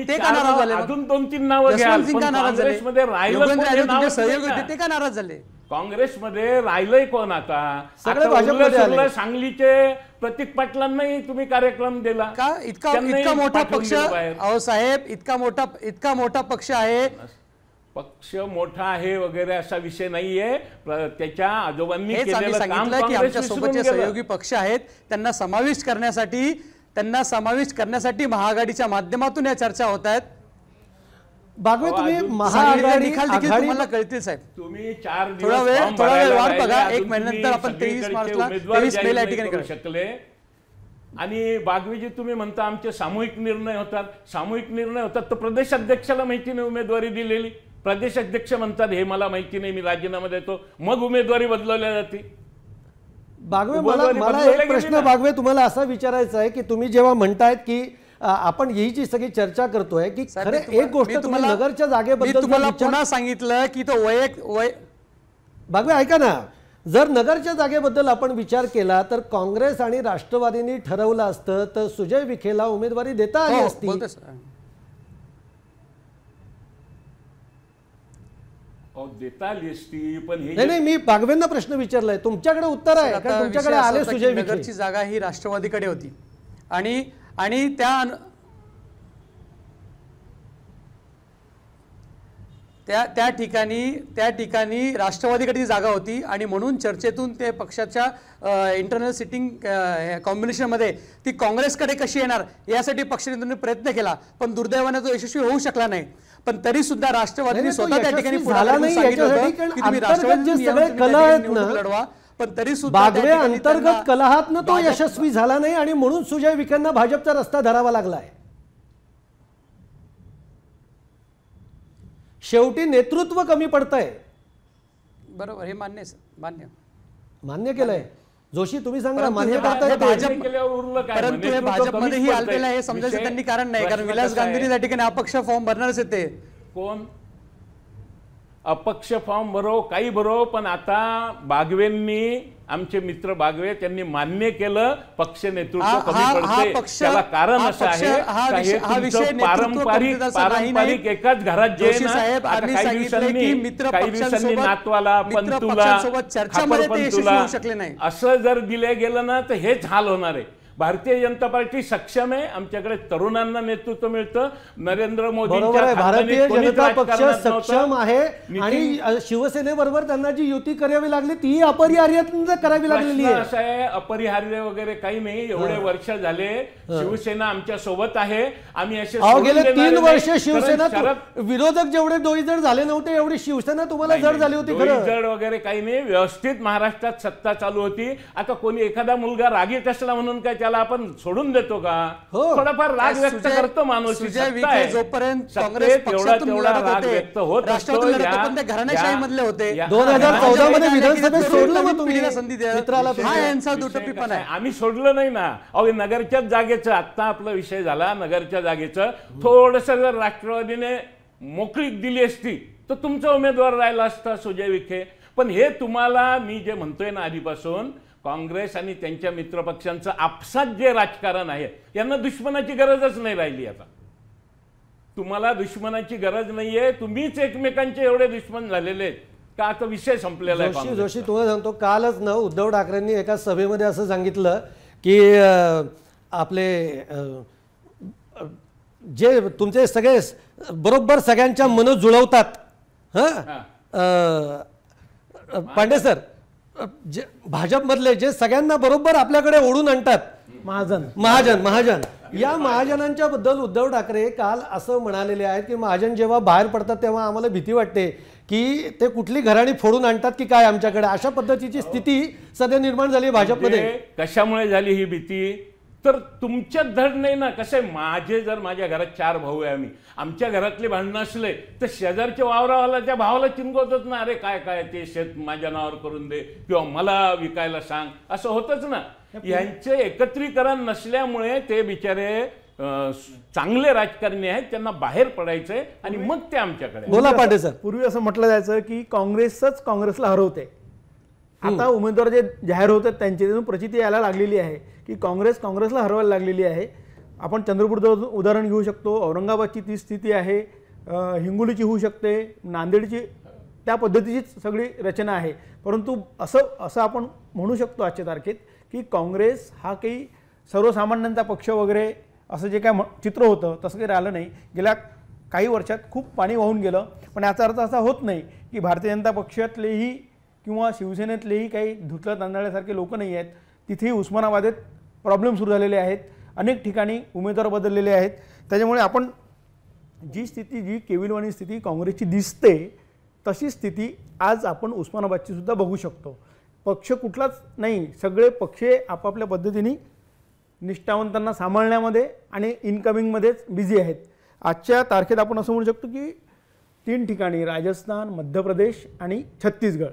ते का नाराज झाले अजून दोन तीन नाव सिंग का नाराज झाले सहयोग होते ते का नाराज झाले काँग्रेसमध्ये राहिलंय कोण आता सगळं सांगलीचे प्रतीक पाटलांनाही तुम्ही कार्यक्रम दिला का इतका इतका मोठा पक्ष अहो साहेब इतका मोठा इतका मोठा पक्ष आहे पक्ष मोठा आहे वगैरे असा विषय नाहीये त्याच्या आजोबांनी सांगितलं की आमच्या सोबतचे सहयोगी पक्ष आहेत त्यांना समाविष्ट करण्यासाठी त्यांना समाविष्ट करण्यासाठी महाआघाडीच्या माध्यमातून या चर्चा होत आहेत बागवे तुम्ही निकाल देखील तुम्हाला कळतील साहेब तुम्ही चार थोडा वेळ थोडा वेळ बघा एक महिन्यानंतर आपण तेवीस मार्चला मे ठिकाणी करू शकले आणि जी तुम्ही म्हणता आमचे सामूहिक निर्णय होतात सामूहिक निर्णय होतात तर प्रदेशाध्यक्षाला माहिती नाही उमेदवारी दिलेली प्रदेश अध्यक्ष म्हणतात हे मला माहिती नाही मी राजीनामा देतो मग उमेदवारी बदलवल्या जाते बागवे मला मला एक प्रश्न बागवे तुम्हाला असा विचारायचा आहे की तुम्ही जेव्हा म्हणतायत की आपण ही जी सगळी चर्चा करतोय की खरे एक गोष्ट तुम्हाला नगरच्या जागेबद्दल तुम्हाला पुन्हा सांगितलं की तो वैयक वय बागवे ऐका ना जर नगरच्या जागेबद्दल आपण विचार केला तर काँग्रेस आणि राष्ट्रवादीने ठरवलं असतं तर सुजय विखेला उमेदवारी देता आली हो, असती नाही नाही मी बागवेंना प्रश्न विचारलाय तुमच्याकडे उत्तर आहे तुमच्याकडे आले सुजय विखरची जागा ही राष्ट्रवादीकडे होती आणि आणि त्या त्या त्या ठिकाणी त्या ठिकाणी राष्ट्रवादीकडे ती जागा होती आणि म्हणून चर्चेतून ते पक्षाच्या इंटरनल सिटिंग कॉम्बिनेशनमध्ये ती काँग्रेसकडे कशी येणार यासाठी पक्षनेत्यांनी प्रयत्न केला पण दुर्दैवाने तो यशस्वी होऊ शकला नाही पण तरी सुद्धा राष्ट्रवादी स्वतः त्या ठिकाणी कला आहेत लढवा पण तरी सुद्धा अंतर्गत कलाहात ना तो यशस्वी झाला नाही आणि म्हणून सुजय विखेंना भाजपचा रस्ता धरावा लागला आहे शेवटी नेतृत्व कमी पडतंय बरोबर हे मान्य मान्य मान्य केलंय जोशी तुम्ही सांगा परंतु हे भाजपमध्ये ही आलेलं हे समजायचं त्यांनी कारण नाही कारण विलास गांधींनी त्या ठिकाणी अपक्ष फॉर्म भरणारच येते कोण अपक्ष फॉर्म भरो काही भरो पण आता बागवेंनी आमचे मित्र बागवे त्यांनी मान्य केलं पक्ष नेतृत्व कमी पडते त्याला कारण असं आहे पारंपरिक पारंपरिक एकाच घरात जे काही दिवसांनी काही दिवसांनी नातवाला पंतूला नाही असं जर दिले गेलं ना तर हेच हाल होणार आहे भारतीय जनता पार्टी सक्षम आहे आमच्याकडे तरुणांना नेतृत्व मिळतं नरेंद्र मोदी भारतीय जनता पक्ष सक्षम आहे आणि शिवसेनेबरोबर त्यांना जी युती करावी लागली ती अपरिहार्य करावी लागलेली असं आहे अपरिहार्य वगैरे काही नाही एवढे वर्ष झाले शिवसेना आमच्या सोबत आहे आम्ही असे गेले तीन वर्ष शिवसेना विरोधक जेवढे डोईजड झाले नव्हते एवढे शिवसेना तुम्हाला जड झाली होती जड वगैरे काही नाही व्यवस्थित महाराष्ट्रात सत्ता चालू होती आता कोणी एखादा मुलगा रागीत असला म्हणून काय त्याला आपण सोडून देतो का हो. थोडाफार राग व्यक्त करतो माणूस जोपर्यंत राग व्यक्त होत घराण्याशाही होते दोन हजार चौदा मध्ये विधानसभा सोडलं संधी पण आहे आम्ही सोडलं नाही ना अहो नगरच्याच जागेचं आत्ता आपला विषय झाला नगरच्या जागेचं थोडस जर राष्ट्रवादीने मोकळीक दिली असती तर तुमचा उमेदवार राहिला असता सुजय विखे पण हे तुम्हाला मी जे म्हणतोय ना आधीपासून काँग्रेस आणि त्यांच्या मित्रपक्षांचं आपसात जे राजकारण आहे यांना दुश्मनाची गरजच नाही राहिली आता तुम्हाला दुश्मनाची गरज नाही आहे तुम्हीच एकमेकांचे एवढे दुश्मन झालेले का आता विषय संपलेला आहे जोशी तुम्हाला सांगतो कालच ना उद्धव ठाकरेंनी एका सभेमध्ये असं सांगितलं की आपले जे तुमचे सगळे बरोबर सगळ्यांच्या मन जुळवतात हां पांडे सर जे भाजपमधले जे सगळ्यांना बरोबर आपल्याकडे ओढून आणतात महाजन महाजन महाजन या महाजनांच्या बद्दल उद्धव ठाकरे काल असं म्हणालेले आहेत की महाजन जेव्हा बाहेर पडतात तेव्हा आम्हाला भीती वाटते की ते कुठली घराणी फोडून आणतात की काय आमच्याकडे अशा पद्धतीची स्थिती सध्या निर्माण झाली भाजपमध्ये म्हणजे कशामुळे झाली ही भीती तर तुमच्या धड नाही ना कसं आहे माझे जर माझ्या घरात चार भाऊ आहे आम्ही आमच्या घरातले भांडणं असले तर शेजारच्या वावरावाला त्या भावाला चिंगवतच ना अरे काय काय ते शेत माझ्या नावावर करून दे किंवा मला विकायला सांग असं होतच ना यांचे एकत्रीकरण नसल्यामुळे ते बिचारे चांगले राजकारणी आहेत त्यांना बाहेर पडायचंय आणि मग ते आमच्याकडे बोला पाटील सर पूर्वी असं म्हटलं जायचं की काँग्रेसच काँग्रेसला हरवते आता उमेदवार जे जाहीर होतात त्यांची प्रचिती यायला लागलेली आहे की काँग्रेस काँग्रेसला हरवायला लागलेली आहे आपण चंद्रपूरचं उदाहरण घेऊ शकतो औरंगाबादची ती स्थिती आहे हिंगोलीची होऊ शकते नांदेडची त्या पद्धतीचीच सगळी रचना आहे परंतु असं असं आपण म्हणू शकतो आजच्या तारखेत की काँग्रेस हा काही सर्वसामान्यांचा पक्ष वगैरे असं जे काय चित्र होतं तसं काही राहिलं नाही गेल्या काही वर्षात खूप पाणी वाहून गेलं पण याचा अर्थ असा होत नाही की भारतीय जनता पक्षातलेही किंवा शिवसेनेतलेही काही धुतलं तांदळासारखे लोक नाही आहेत तिथेही उस्मानाबादेत प्रॉब्लेम सुरू झालेले आहेत अनेक ठिकाणी उमेदवार बदललेले आहेत त्याच्यामुळे आपण जी स्थिती जी केविलवाणी स्थिती काँग्रेसची दिसते तशी स्थिती आज आपण उस्मानाबादची सुद्धा बघू शकतो पक्ष कुठलाच नाही सगळे पक्ष आपापल्या पद्धतीने निष्ठावंतांना सांभाळण्यामध्ये आणि इनकमिंगमध्येच बिझी आहेत आजच्या तारखेत आपण असं म्हणू शकतो की तीन ठिकाणी राजस्थान मध्य प्रदेश आणि छत्तीसगड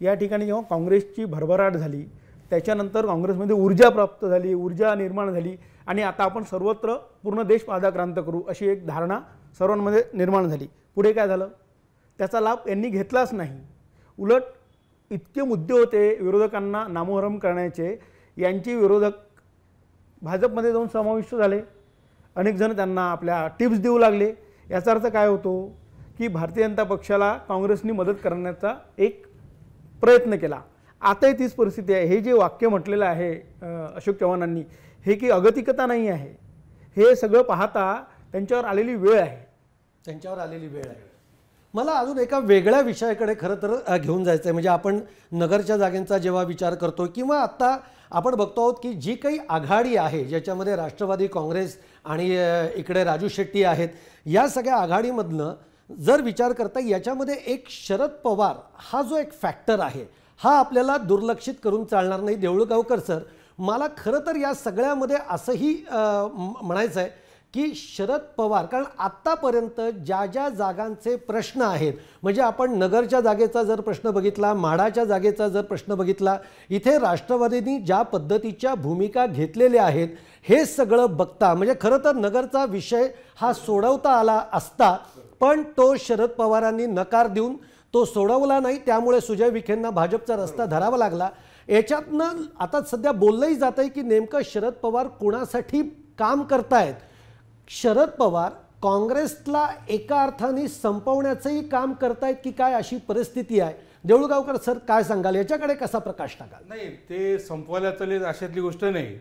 या ठिकाणी जेव्हा काँग्रेसची भरभराट झाली त्याच्यानंतर काँग्रेसमध्ये ऊर्जा प्राप्त झाली ऊर्जा निर्माण झाली आणि आता आपण सर्वत्र पूर्ण देश पादाक्रांत करू अशी एक धारणा सर्वांमध्ये निर्माण झाली पुढे काय झालं त्याचा लाभ यांनी घेतलाच नाही उलट इतके मुद्दे होते विरोधकांना नामोहरम करण्याचे यांची विरोधक भाजपमध्ये जाऊन समाविष्ट झाले अनेकजण त्यांना आपल्या टिप्स देऊ लागले याचा अर्थ काय होतो की भारतीय जनता पक्षाला काँग्रेसनी मदत करण्याचा एक प्रयत्न केला आताही तीच परिस्थिती आहे हे जे वाक्य म्हटलेलं आहे अशोक चव्हाणांनी हे की अगतिकता नाही आहे हे सगळं पाहता त्यांच्यावर आलेली वेळ आहे त्यांच्यावर आलेली वेळ आहे मला अजून एका वेगळ्या विषयाकडे खरं तर घेऊन जायचं आहे म्हणजे आपण नगरच्या जागेंचा जेव्हा विचार करतो किंवा आत्ता आपण बघतो आहोत की जी काही आघाडी आहे ज्याच्यामध्ये राष्ट्रवादी काँग्रेस आणि इकडे राजू शेट्टी आहेत या सगळ्या आघाडीमधनं जर विचार करता याच्यामध्ये एक शरद पवार हा जो एक फॅक्टर आहे हा आपल्याला दुर्लक्षित करून चालणार नाही देऊळगावकर सर मला खरं तर या सगळ्यामध्ये असंही म्हणायचं आहे की शरद पवार कारण आत्तापर्यंत ज्या ज्या जागांचे प्रश्न आहेत म्हणजे आपण नगरच्या जागेचा जर प्रश्न बघितला म्हाडाच्या जागेचा जर प्रश्न बघितला इथे राष्ट्रवादींनी ज्या पद्धतीच्या भूमिका घेतलेल्या आहेत हे सगळं बघता म्हणजे खरं तर नगरचा विषय हा सोडवता आला असता पण तो शरद पवारांनी नकार देऊन तो सोडवला नाही त्यामुळे सुजय विखेंना भाजपचा रस्ता धरावा लागला याच्यातनं आता सध्या बोललंही जात आहे की नेमकं शरद पवार कुणासाठी काम करतायत शरद पवार काँग्रेसला एका अर्थाने संपवण्याचंही काम करतायत की काय अशी परिस्थिती आहे देऊळगावकर सर काय सांगाल याच्याकडे कसा प्रकाश टाकाल नाही ते संपवायला अशातली गोष्ट नाही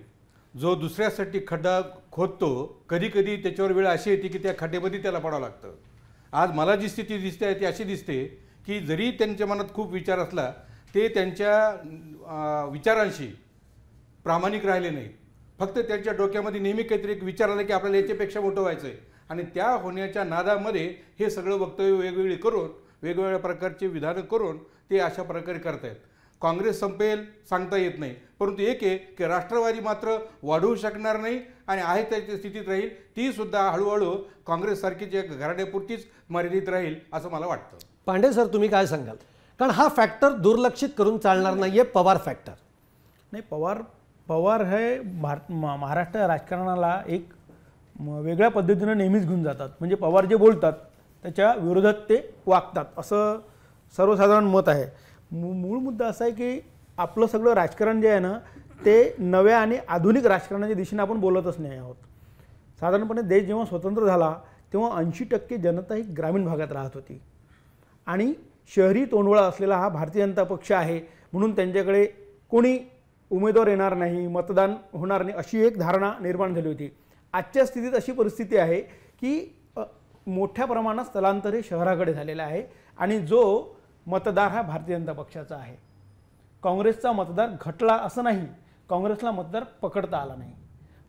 जो दुसऱ्यासाठी खड्डा खोदतो कधी कधी त्याच्यावर वेळ अशी येते की त्या खड्ड्यामध्ये त्याला पडावं लागतं आज मला जी स्थिती दिसते आहे ती अशी दिसते की जरी त्यांच्या मनात खूप विचार असला ते त्यांच्या विचारांशी प्रामाणिक राहिले नाहीत फक्त त्यांच्या डोक्यामध्ये नेहमी काहीतरी एक विचार आला की आपल्याला याच्यापेक्षा मोठं व्हायचं आहे आणि त्या होण्याच्या नादामध्ये हे सगळं वक्तव्य वेगवेगळी करून वेगवेगळ्या प्रकारचे विधानं करून ते अशा प्रकारे करतायत काँग्रेस संपेल सांगता येत नाही परंतु एक आहे की राष्ट्रवादी मात्र वाढवू शकणार नाही आणि आहे त्याच्या स्थितीत राहील तीसुद्धा हळूहळू काँग्रेससारखीच एक घराण्यापुरतीच मर्यादित राहील असं मला वाटतं पांडे सर तुम्ही काय सांगाल कारण हा फॅक्टर दुर्लक्षित करून चालणार नाही आहे पवार फॅक्टर नाही पवार पवार हे महाराष्ट्र राजकारणाला एक वेगळ्या पद्धतीनं नेहमीच घेऊन जातात म्हणजे पवार जे बोलतात त्याच्या विरोधात ते वागतात असं सर्वसाधारण मत आहे मूळ मुद्दा असा आहे की आपलं सगळं राजकारण जे आहे ना ते नव्या आणि आधुनिक राजकारणाच्या दिशेने आपण बोलतच नाही आहोत साधारणपणे देश जेव्हा स्वतंत्र झाला तेव्हा ऐंशी टक्के जनता ही ग्रामीण भागात राहत होती आणि शहरी तोंडवळा असलेला हा भारतीय जनता पक्ष आहे म्हणून त्यांच्याकडे कोणी उमेदवार येणार नाही मतदान होणार नाही अशी एक धारणा निर्माण झाली होती आजच्या स्थितीत अशी परिस्थिती आहे की मोठ्या प्रमाणात स्थलांतर हे शहराकडे झालेलं आहे आणि जो मतदार हा भारतीय जनता पक्षाचा आहे काँग्रेसचा मतदार घटला असं नाही काँग्रेसला मतदार पकडता आला नाही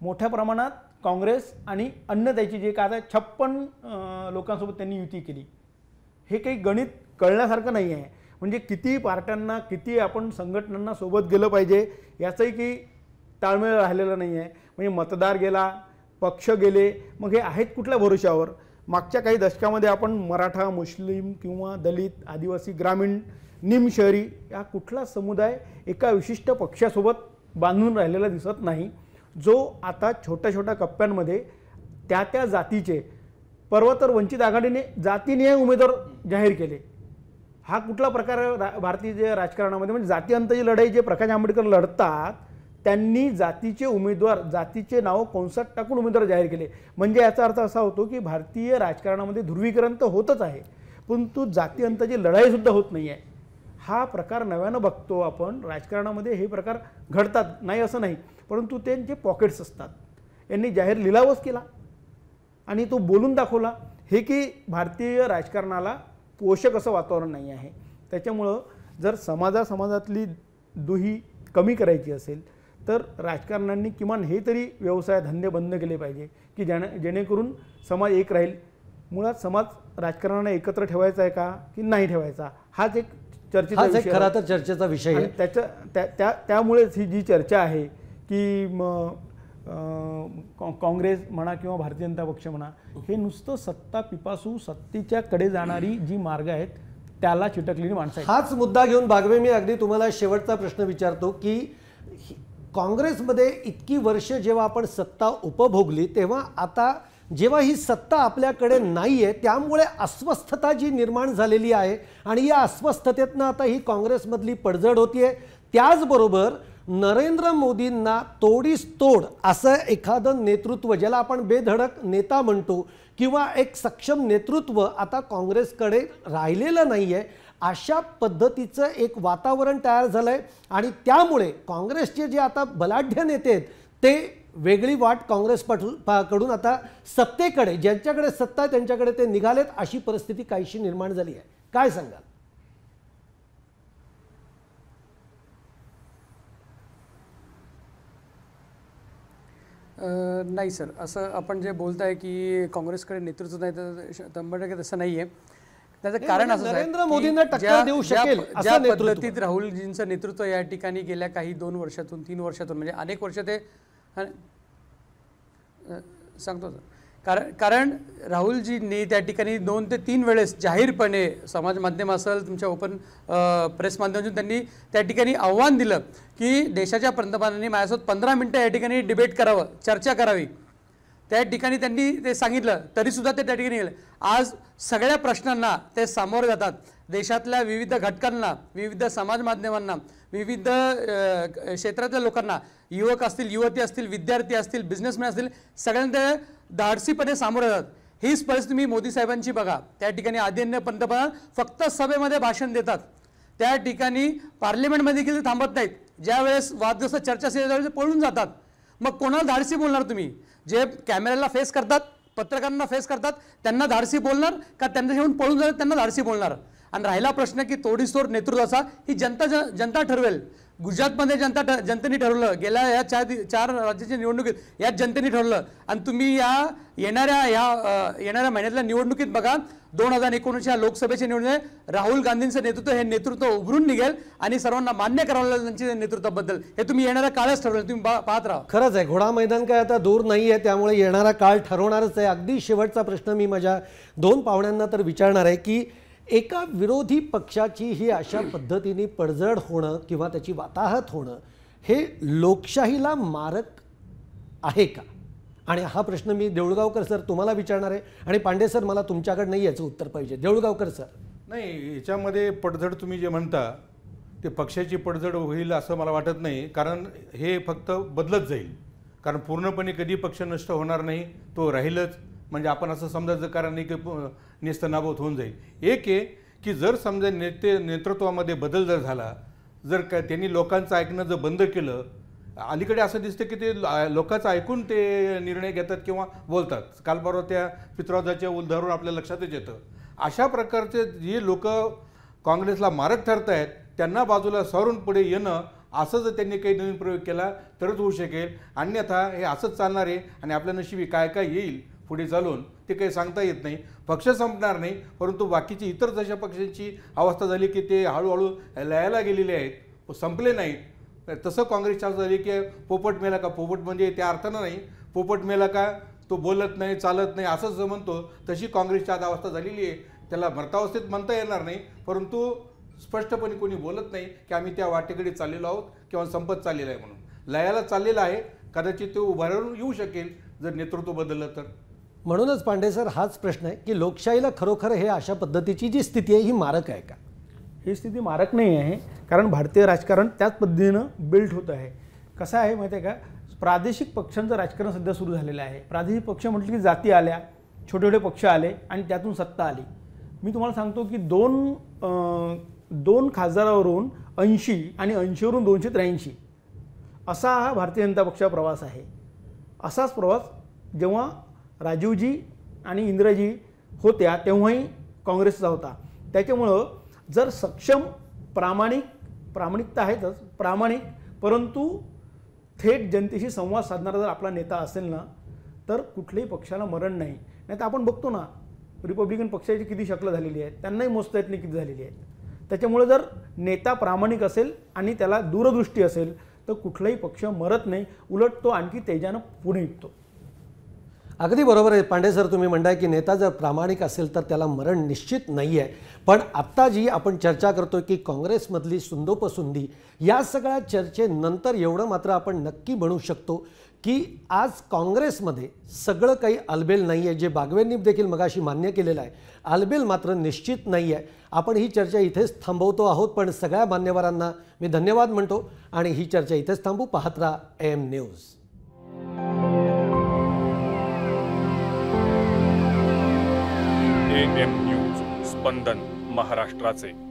मोठ्या प्रमाणात काँग्रेस आणि अन्न त्याची जे काय छप्पन लोकांसोबत त्यांनी युती केली हे काही गणित कळण्यासारखं नाही आहे म्हणजे किती पार्ट्यांना किती आपण संघटनांना सोबत गेलं पाहिजे याचंही की ताळमेळ राहिलेला नाही आहे म्हणजे मतदार गेला पक्ष गेले मग हे आहेत कुठल्या भरोशावर मागच्या काही दशकामध्ये आपण मराठा मुस्लिम किंवा दलित आदिवासी ग्रामीण निम शहरी हा कुठला समुदाय एका विशिष्ट पक्षासोबत बांधून राहिलेला दिसत नाही जो आता छोट्या छोट्या कप्प्यांमध्ये त्या त्या जातीचे पर्वतर तर वंचित आघाडीने जातीने उमेदवार जाहीर केले हा कुठला प्रकार रा भारतीय राजकारणामध्ये म्हणजे जातीअंतची लढाई जे प्रकाश आंबेडकर लढतात त्यांनी जातीचे उमेदवार जातीचे नाव कंसात टाकून उमेदवार जाहीर केले म्हणजे याचा अर्थ असा होतो की भारतीय राजकारणामध्ये ध्रुवीकरण तर होतच आहे परंतु जाती अंताची लढाईसुद्धा होत नाही आहे हा प्रकार नव्यानं बघतो आपण राजकारणामध्ये हे प्रकार घडतात नाही असं नाही परंतु त्यांचे पॉकेट्स असतात यांनी जाहीर लिलावच केला आणि तो बोलून दाखवला हे की भारतीय राजकारणाला पोषक असं वातावरण नाही आहे त्याच्यामुळं जर समाजासमाजातली दुही कमी करायची असेल तर राजकारण्यांनी किमान हे तरी व्यवसाय धंदे बंद केले पाहिजे की ज्याने जेणेकरून समाज एक राहील मुळात समाज राजकारणाने एकत्र ठेवायचा आहे का की नाही ठेवायचा हाच एक चर्चेचा खरा तर चर्चेचा विषय आहे त्याच्या त्यामुळेच ही जी चर्चा आहे की काँग्रेस म्हणा किंवा भारतीय जनता पक्ष म्हणा हे नुसतं सत्ता पिपासू सत्तेच्या कडे जाणारी जी मार्ग आहेत त्याला चिटकलेली माणसं हाच मुद्दा घेऊन बागवे मी अगदी तुम्हाला शेवटचा प्रश्न विचारतो की काँग्रेसमध्ये इतकी वर्ष जेव्हा आपण सत्ता उपभोगली तेव्हा आता जेव्हा ही सत्ता आपल्याकडे नाही आहे त्यामुळे अस्वस्थता जी निर्माण झालेली आहे आणि या अस्वस्थतेतनं आता ही काँग्रेसमधली पडझड होतीये त्याचबरोबर नरेंद्र मोदींना तोडीस तोड असं एखादं नेतृत्व ज्याला आपण बेधडक नेता म्हणतो किंवा एक सक्षम नेतृत्व आता काँग्रेसकडे राहिलेलं नाही आहे अशा पद्धतीचं एक वातावरण तयार झालं आहे आणि त्यामुळे काँग्रेसचे जे आता बलाढ्य नेते आहेत ते वेगळी वाट काँग्रेस कडून आता सत्तेकडे ज्यांच्याकडे सत्ता आहे त्यांच्याकडे ते निघालेत अशी परिस्थिती काहीशी निर्माण झाली आहे काय सांगाल नाही सर असं आपण जे बोलताय की काँग्रेसकडे नेतृत्व नाही तर शंभर तसं नाही आहे त्याचं कारण म्हणजे असं नरेंद्र मोदींना टक्कर देऊ शकेल ज्या पद्धतीत राहुलजींचं नेतृत्व या ठिकाणी गेल्या काही दोन वर्षातून तीन वर्षातून म्हणजे अनेक वर्ष ते सांगतो कारण कारण राहुलजींनी त्या ठिकाणी दोन ते तीन वेळेस जाहीरपणे समाज माध्यम असेल तुमच्या ओपन प्रेस माध्यमातून त्यांनी त्या ठिकाणी आव्हान दिलं की देशाच्या पंतप्रधानांनी माझ्यासोबत पंधरा मिनटं या ठिकाणी डिबेट करावं चर्चा करावी त्या ठिकाणी त्यांनी ते सांगितलं तरीसुद्धा ते त्या ठिकाणी गेले आज सगळ्या प्रश्नांना ते सामोरे जातात देशातल्या विविध घटकांना विविध समाज माध्यमांना विविध क्षेत्रातल्या लोकांना युवक असतील युवती असतील विद्यार्थी असतील बिझनेसमॅन असतील सगळ्यांना ते धाडसीपणे सामोरे जातात हीच परिस्थिती मी मोदी साहेबांची बघा त्या ठिकाणी आदिन्य पंतप्रधान फक्त सभेमध्ये भाषण देतात त्या ठिकाणी पार्लमेंटमध्ये देखील थांबत नाहीत ज्यावेळेस वादग्रस्त चर्चा त्यावेळेस पळून जातात मग कोणाला धाडसी बोलणार तुम्ही जे कॅमेऱ्याला फेस करतात पत्रकारांना फेस करतात त्यांना धाडसी बोलणार का त्यांना घेऊन पळून जाणार त्यांना धाडसी बोलणार आणि राहिला प्रश्न की तोडीसोड नेतृत्वाचा ही जनता जनता ठरवेल गुजरातमध्ये जनता जनतेने ठरवलं गेल्या या चार चार राज्याच्या निवडणुकीत यात जनतेने ठरवलं आणि तुम्ही या येणाऱ्या या येणाऱ्या महिन्यातल्या निवडणुकीत बघा दोन हजार एकोणीसच्या लोकसभेच्या निवडणुकीत राहुल गांधींचं नेतृत्व हे नेतृत्व उभरून निघेल आणि सर्वांना मान्य करावं त्यांच्या नेतृत्वाबद्दल हे तुम्ही येणाऱ्या काळच ठरवलं तुम्ही पाहत राहा खरंच आहे घोडा मैदान काय आता दूर नाही आहे त्यामुळे येणारा काळ ठरवणारच आहे अगदी शेवटचा प्रश्न मी माझ्या दोन पाहुण्यांना तर विचारणार आहे की एका विरोधी पक्षाची ही अशा पद्धतीने पडझड होणं किंवा त्याची वाताहत होणं हे लोकशाहीला मारक आहे का आणि हा प्रश्न मी देऊळगावकर सर तुम्हाला विचारणार आहे आणि पांडे सर मला तुमच्याकडे नाही याचं उत्तर पाहिजे देऊळगावकर सर नाही याच्यामध्ये पडझड तुम्ही जे म्हणता ते पक्षाची पडझड होईल असं मला वाटत नाही कारण हे फक्त बदलत जाईल कारण पूर्णपणे कधी पक्ष नष्ट होणार नाही तो राहीलच म्हणजे आपण असं समजायचं कारण नाही की नेस्तनाबूत होऊन जाईल एक आहे की जर समजा नेते नेतृत्वामध्ये बदल जर झाला जर का त्यांनी लोकांचं ऐकणं जर बंद केलं अलीकडे असं दिसतं की ते लोकांचं ऐकून ते निर्णय घेतात किंवा बोलतात काल परवा त्या पित्राजाच्या उलधारून आपल्या लक्षातच येतं अशा प्रकारचे जे लोक काँग्रेसला मारक ठरत आहेत त्यांना बाजूला सरून पुढे येणं असं जर त्यांनी काही नवीन प्रयोग केला तरच होऊ शकेल अन्यथा हे असंच चालणार आहे आणि आपल्या नशिबी काय काय येईल पुढे चालून ते काही सांगता येत नाही पक्ष संपणार नाही परंतु बाकीची इतर जशा पक्षांची अवस्था झाली की ते हळूहळू लयाला गेलेले आहेत संपले नाहीत तसं काँग्रेसच्या झाली की पोपट मेला का पोपट म्हणजे त्या अर्थानं नाही पोपट मेला का तो बोलत नाही चालत नाही असंच म्हणतो तशी काँग्रेसची आज अवस्था झालेली आहे त्याला मृतावस्थेत म्हणता येणार नाही परंतु स्पष्टपणे कोणी बोलत नाही की आम्ही त्या वाटेकडे चाललेलो आहोत किंवा संपत चाललेला आहे म्हणून लयाला चाललेला आहे कदाचित तो उभारून येऊ शकेल जर नेतृत्व बदललं तर म्हणूनच पांडे सर हाच प्रश्न आहे की लोकशाहीला खरोखर हे अशा पद्धतीची जी स्थिती आहे ही मारक आहे का ही स्थिती मारक नाही आहे कारण भारतीय राजकारण त्याच पद्धतीनं बिल्ट होत आहे कसं आहे माहिती आहे का प्रादेशिक पक्षांचं राजकारण सध्या सुरू झालेलं आहे प्रादेशिक पक्ष म्हटलं की जाती आल्या छोटे छोटे पक्ष आले आणि त्यातून सत्ता आली मी तुम्हाला सांगतो की दोन दोन खासदारावरून ऐंशी आणि ऐंशीवरून दोनशे त्र्याऐंशी असा हा भारतीय जनता पक्षाचा प्रवास आहे असाच प्रवास जेव्हा राजीवजी आणि इंद्रजी होत्या तेव्हाही काँग्रेसचा होता त्याच्यामुळं जर सक्षम प्रामाणिक प्रामाणिकता आहेतच प्रामाणिक परंतु थेट जनतेशी संवाद साधणारा जर आपला नेता असेल ना तर कुठल्याही पक्षाला मरण नाही नाही तर आपण बघतो ना रिपब्लिकन पक्षाची किती शकलं झालेली आहे त्यांनाही मोजता येत नाही किती झालेली आहेत त्याच्यामुळं जर नेता प्रामाणिक असेल आणि त्याला दूरदृष्टी असेल तर कुठलाही पक्ष मरत नाही उलट तो आणखी तेजानं पुढे निघतो अगदी बरोबर आहे पांडे सर तुम्ही म्हणताय की नेता जर प्रामाणिक असेल तर त्याला मरण निश्चित नाही आहे पण आत्ता जी आपण चर्चा करतोय की काँग्रेसमधली सुंदोपसुंदी या सगळ्या चर्चेनंतर एवढं मात्र आपण नक्की म्हणू शकतो की आज काँग्रेसमध्ये सगळं काही अलबेल नाही आहे जे बागवेंनी देखील मगाशी मान्य केलेलं आहे अलबेल मात्र निश्चित नाही आहे आपण ही चर्चा इथेच थांबवतो आहोत पण सगळ्या मान्यवरांना मी धन्यवाद म्हणतो आणि ही चर्चा इथेच थांबू पाहत राहा M news M news Spandan महाराष्ट्राचे